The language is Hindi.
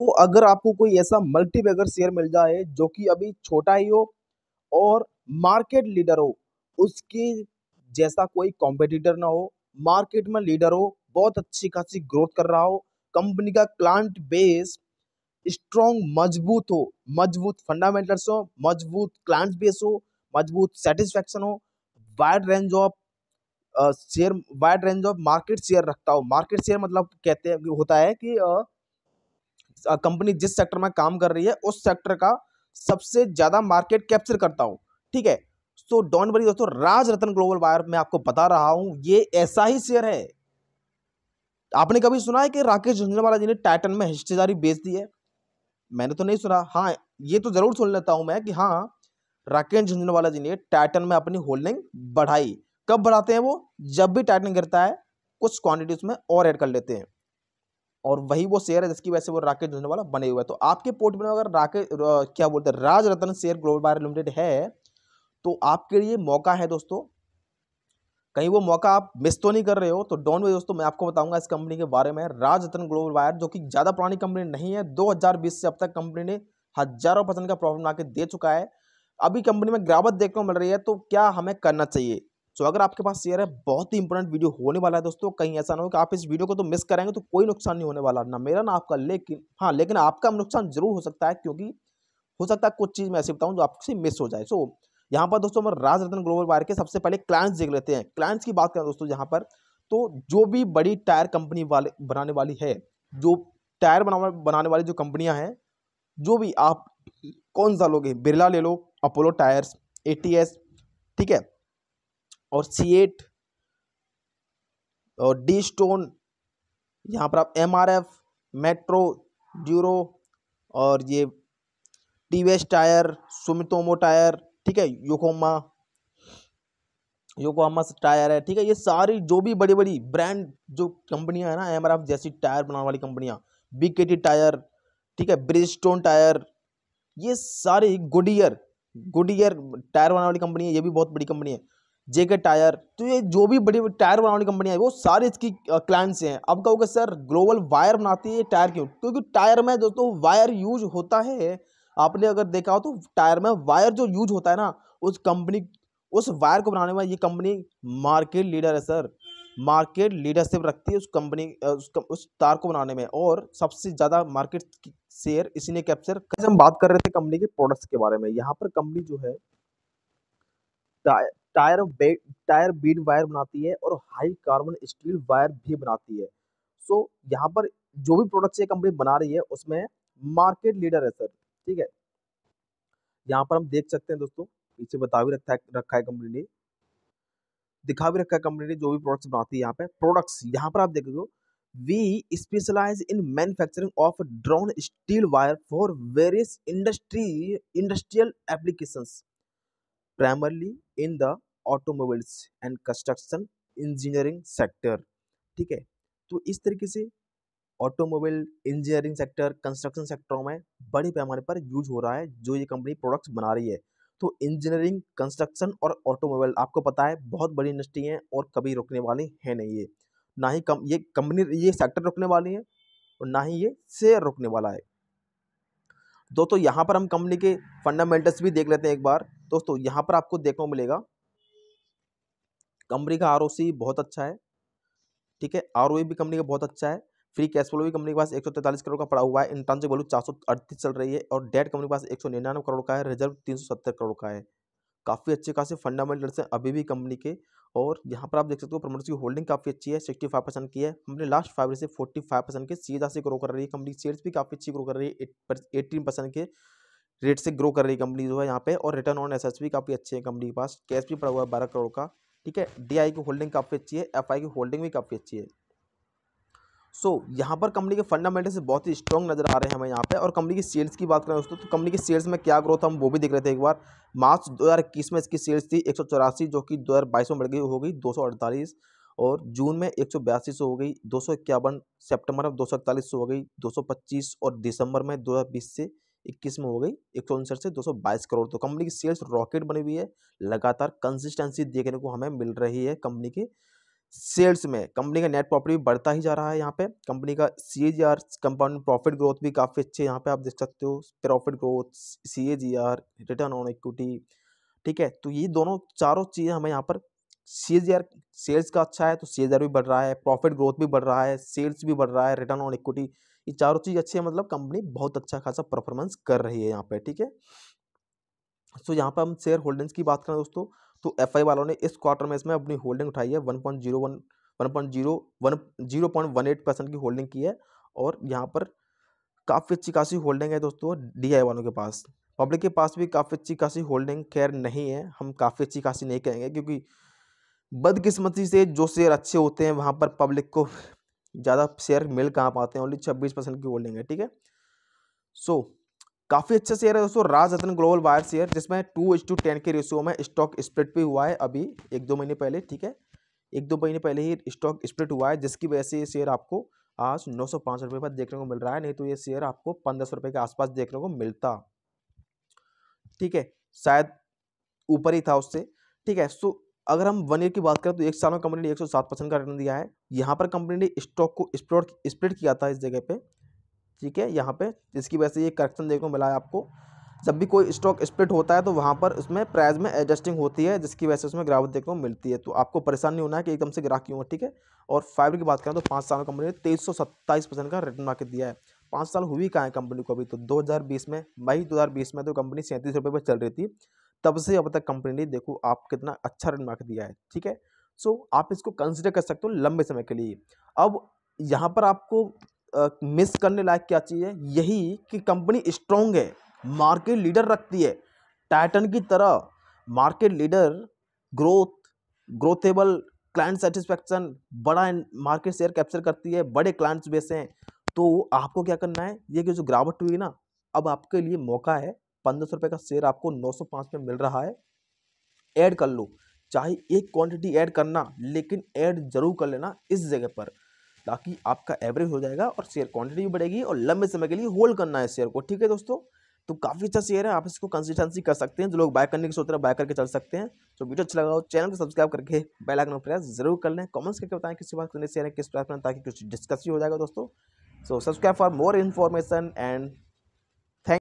तो अगर आपको कोई ऐसा मल्टीबैगर शेयर मिल जाए जो कि अभी छोटा ही हो और मार्केट लीडर हो उसके जैसा कोई कॉम्पिटिटर ना हो मार्केट में लीडर हो बहुत अच्छी खासी ग्रोथ कर रहा हो कंपनी का क्लाइंट बेस स्ट्रॉन्ग मजबूत हो मजबूत फंडामेंटल्स हो मजबूत क्लाइंट बेस हो मजबूत सेटिस्फेक्शन हो wide range of share wide range of market share रखता हो मार्केट शेयर मतलब कहते हैं होता है कि uh, कंपनी जिस सेक्टर में काम कर रही है उस सेक्टर का सबसे ज़्यादा मार्केट कैप्चर करता हूँ ठीक है सो डोंट वरी दोस्तों राज रतन ग्लोबल वायर में आपको बता रहा हूँ ये ऐसा ही शेयर है आपने कभी सुना है कि राकेश झुंझुनवाला जी ने टाइटन में हिस्सेदारी बेच दी है मैंने तो नहीं सुना हाँ ये तो ज़रूर सुन लेता हूं मैं कि हाँ राकेश झुंझुनवाला जी ने टाइटन में अपनी होल्डिंग बढ़ाई कब बढ़ाते हैं वो जब भी टाइटन गिरता है कुछ क्वांटिटीज में और ऐड कर लेते हैं और वही वो शेयर है जिसकी वजह से वो राकेश झुंझुनवाला बने हुए हैं तो आपके पोर्ट में अगर राकेश क्या बोलते हैं Raj Ratan share global wire limited है तो आपके लिए मौका है दोस्तों कहीं वो मौका आप मिस तो नहीं कर रहे हो तो डोंट वे दोस्तों मैं आपको बताऊंगा इस कंपनी के बारे में राज रतन ग्लोबल वायर जो कि ज़्यादा पुरानी कंपनी नहीं है 2020 से अब तक कंपनी ने हजारों परसेंट का प्रॉफिट बना दे चुका है अभी कंपनी में गिरावट देखने को मिल रही है तो क्या हमें करना चाहिए सो अगर आपके पास शेयर है बहुत ही इंपॉर्टेंट वीडियो होने वाला है दोस्तों कहीं ऐसा ना हो कि आप इस वीडियो को तो मिस करेंगे तो कोई नुकसान नहीं होने वाला ना मेरा ना आपका लेकिन हाँ लेकिन आपका नुकसान जरूर हो सकता है क्योंकि हो सकता है कुछ चीज़ मैं ऐसी बताऊँ जो आपसे मिस हो जाए सो यहाँ पर दोस्तों हम राज ग्लोबल वायर के सबसे पहले क्लाइंट्स देख लेते हैं क्लाइंट्स की बात करें दोस्तों यहाँ पर तो जो भी बड़ी टायर कंपनी वाले बनाने वाली है जो टायर बना बनाने वाली जो कंपनियां हैं जो भी आप कौन सा लोगे बिरला ले लो अपोलो टायर्स ए ठीक है और सी एट और डी स्टोन यहाँ पर आप एम आर एफ मेट्रो ड्यूरो और ये टी वेस टायर सुमितोमो टायर ठीक है योकोमा योकोमा टायर है ठीक है ये सारी जो भी बड़ी बड़ी ब्रांड जो कंपनियां हैं ना एम आर एफ जैसी टायर बनाने वाली कंपनियां बी के टी टायर ठीक है ब्रिज स्टोन टायर ये सारी गुडियर गुडियर टायर बनाने वाली कंपनी है ये भी बहुत बड़ी कंपनी है जेके टायर तो ये जो भी बड़ी टायर बनाने की है वो सारे इसकी क्लाइंट्स हैं अब कहोगे सर ग्लोबल वायर बनाती है टायर क्यों क्योंकि टायर में दोस्तों वायर यूज होता है आपने अगर देखा हो तो टायर में वायर जो यूज होता है ना उस कंपनी उस वायर को बनाने में ये कंपनी मार्केट लीडर है सर मार्केट लीडरशिप रखती है उस कंपनी उस, कम, उस तार को बनाने में और सबसे ज़्यादा मार्केट शेयर ने कैप्चर हम बात कर रहे थे कंपनी के प्रोडक्ट्स के बारे में यहाँ पर कंपनी जो है tyre tyre tyre bead wire बनाती है और हाई कार्बन स्टील वायर भी बनाती है सो so, यहाँ पर जो भी प्रोडक्ट्स ये कंपनी बना रही है उसमें मार्केट लीडर है सर ठीक है यहाँ पर हम देख सकते हैं दोस्तों पीछे बता भी रखा है रखा है कंपनी ने दिखा भी रखा है कंपनी ने जो भी प्रोडक्ट्स बनाती है यहाँ पे प्रोडक्ट्स यहाँ पर आप देखोगे we specialise in manufacturing of drawn steel wire for various industry industrial applications primarily in the automobiles and construction engineering sector ठीक है तो इस तरीके से ऑटोमोबाइल इंजीनियरिंग सेक्टर कंस्ट्रक्शन सेक्टरों में बड़े पैमाने पर यूज हो रहा है जो ये कंपनी प्रोडक्ट्स बना रही है तो इंजीनियरिंग कंस्ट्रक्शन और ऑटोमोबाइल आपको पता है बहुत बड़ी इंडस्ट्री है और कभी रुकने वाली है नहीं ये ना ही कम ये कंपनी ये सेक्टर रुकने वाली है और ना ही ये शेयर रुकने वाला है दोस्तों यहाँ पर हम कंपनी के फंडामेंटल्स भी देख लेते हैं एक बार दोस्तों यहाँ पर आपको देखने को मिलेगा कंपनी का आर बहुत अच्छा है ठीक है आर भी कंपनी का बहुत अच्छा है फ्री कैश फ्लो भी कंपनी के पास एक करोड़ का पड़ा हुआ है इंटर्नशिप वैल्यू चार चल रही है और डेट कंपनी के पास एक करोड़ का है रिजर्व तीन करोड़ का है काफ़ी अच्छे खासे फंडामेंटल से अभी भी कंपनी के और यहाँ पर आप देख सकते हो प्रमोटर्स की होल्डिंग काफ़ी अच्छी है सिक्सटी फाइव परसेंट की है हमने लास्ट फाइव से फोर्टी फाइव परसेंट के सीधा से ग्रो कर रही है कंपनी शेयर्स भी काफ़ी अच्छी ग्रो कर रही है एटीन परसेंट के रेट से ग्रो कर रही है कंपनी जो है यहाँ पे और रिटर्न ऑन एस भी काफ़ी अच्छे हैं कंपनी के पास कैश भी पड़ा हुआ है बारह करोड़ का ठीक है डी आई की होल्डिंग काफ़ी अच्छी है एफ आई की होल्डिंग भी काफ़ी अच्छी है सो so, यहाँ पर कंपनी के से बहुत ही स्ट्रॉन्ग नजर आ रहे हैं हमें यहाँ पे और कंपनी की सेल्स की बात करें दोस्तों तो कंपनी की सेल्स में क्या ग्रोथ हम वो भी देख रहे थे एक बार मार्च 2021 में इसकी सेल्स थी एक जो कि 2022 में बढ़ गई हो गई दो और जून में एक सौ हो गई दो सौ इक्यावन सेप्टेम्बर में दो सौ हो गई दो और दिसंबर में दो से इक्कीस में हो गई एक से दो करोड़ तो कंपनी की सेल्स रॉकेट बनी हुई है लगातार कंसिस्टेंसी देखने को हमें मिल रही है कंपनी की सेल्स में कंपनी का नेट प्रॉफिट भी बढ़ता ही जा रहा है यहाँ पे कंपनी का C A G R compound profit growth भी काफ़ी अच्छे यहाँ पे आप देख सकते हो profit growth C A G R return on equity ठीक है तो ये दोनों चारों चीज़ें हमें यहाँ पर सी जी आर सेल्स का अच्छा है तो सी जी आर भी बढ़ रहा है प्रॉफिट ग्रोथ भी बढ़ रहा है सेल्स भी बढ़ रहा है रिटर्न ऑन इक्विटी ये चारों चीज़ अच्छी है मतलब कंपनी बहुत अच्छा खासा परफॉर्मेंस कर रही है यहाँ पे ठीक है सो यहाँ पर हम शेयर होल्डिंग्स की बात करें दोस्तों तो एफ वालों ने इस क्वार्टर में इसमें अपनी होल्डिंग उठाई है वन पॉइंट जीरो परसेंट की होल्डिंग की है और यहाँ पर काफ़ी अच्छी खासी होल्डिंग है दोस्तों डी वालों के पास पब्लिक के पास भी काफ़ी अच्छी खासी होल्डिंग खैर नहीं है हम काफ़ी अच्छी खासी नहीं कहेंगे क्योंकि बदकिस्मती से जो शेयर अच्छे होते हैं वहाँ पर पब्लिक को ज़्यादा शेयर मिल कहाँ पाते हैं ओनली छब्बीस परसेंट की होल्डिंग है ठीक है सो काफ़ी अच्छा शेयर है दोस्तों Raj Ratan global wire share जिसमें टू एच टू टेन के रेशियो में स्टॉक स्प्लिट भी हुआ है अभी एक दो महीने पहले ठीक है एक दो महीने पहले ही स्टॉक स्प्लिट हुआ है जिसकी वजह से ये शेयर आपको आज नौ सौ पाँच रुपये पर देखने को मिल रहा है नहीं तो ये शेयर आपको पंद्रह सौ रुपये के आसपास देखने को मिलता ठीक है शायद ऊपर ही था उससे ठीक है सो अगर हम वन ईयर की बात करें तो एक साल में कंपनी ने एक सौ सात परसेंट का रिटर्न दिया है यहाँ पर कंपनी ने स्टॉक को स्प्रोट स्प्लिट किया था इस जगह पे ठीक है यहाँ पे जिसकी वजह से ये करेक्शन देखने को मिला है आपको जब भी कोई स्टॉक स्प्लिट होता है तो वहाँ पर उसमें प्राइस में एडजस्टिंग होती है जिसकी वजह से उसमें गिरावट देखने को मिलती है तो आपको परेशान नहीं होना है कि एकदम से ग्राहक क्यों ठीक है और फाइवर की बात करें तो पाँच साल में कंपनी ने तेईस परसेंट का रिटर्न मार्केट दिया है पाँच साल हुई कहाँ है कंपनी को अभी तो दो में मई दो में तो कंपनी सैंतीस रुपये पर चल रही थी तब से अब तक कंपनी ने देखो आप कितना अच्छा रन मार्क दिया है ठीक है सो so, आप इसको कंसिडर कर सकते हो लंबे समय के लिए अब यहाँ पर आपको मिस करने लायक क्या चीज़ है यही कि कंपनी स्ट्रॉन्ग है मार्केट लीडर रखती है टाइटन की तरह market leader growth growthable client satisfaction बड़ा मार्केट शेयर कैप्चर करती है बड़े क्लाइंट्स बेस हैं तो आपको क्या करना है ये कि जो गिरावट हुई ना अब आपके लिए मौका है पंद्रह सौ रुपये का शेयर आपको नौ सौ पाँच में मिल रहा है ऐड कर लो चाहे एक क्वांटिटी ऐड करना लेकिन ऐड जरूर कर लेना इस जगह पर ताकि आपका एवरेज हो जाएगा और शेयर क्वांटिटी भी बढ़ेगी और लंबे समय के लिए होल्ड करना है शेयर को ठीक है दोस्तों तो काफ़ी अच्छा शेयर है आप इसको कंसिस्टेंसी कर सकते हैं जो लोग बाय करने की सोच रहे हैं बाय करके चल सकते हैं तो वीडियो अच्छा लगा हो चैनल को सब्सक्राइब करके बेल आइकन प्रयास जरूर कर लें कमेंट्स करके बताएं किसी बात करने शेयर है किस करें ताकि कुछ डिस्कस भी हो जाएगा दोस्तों so subscribe for more information and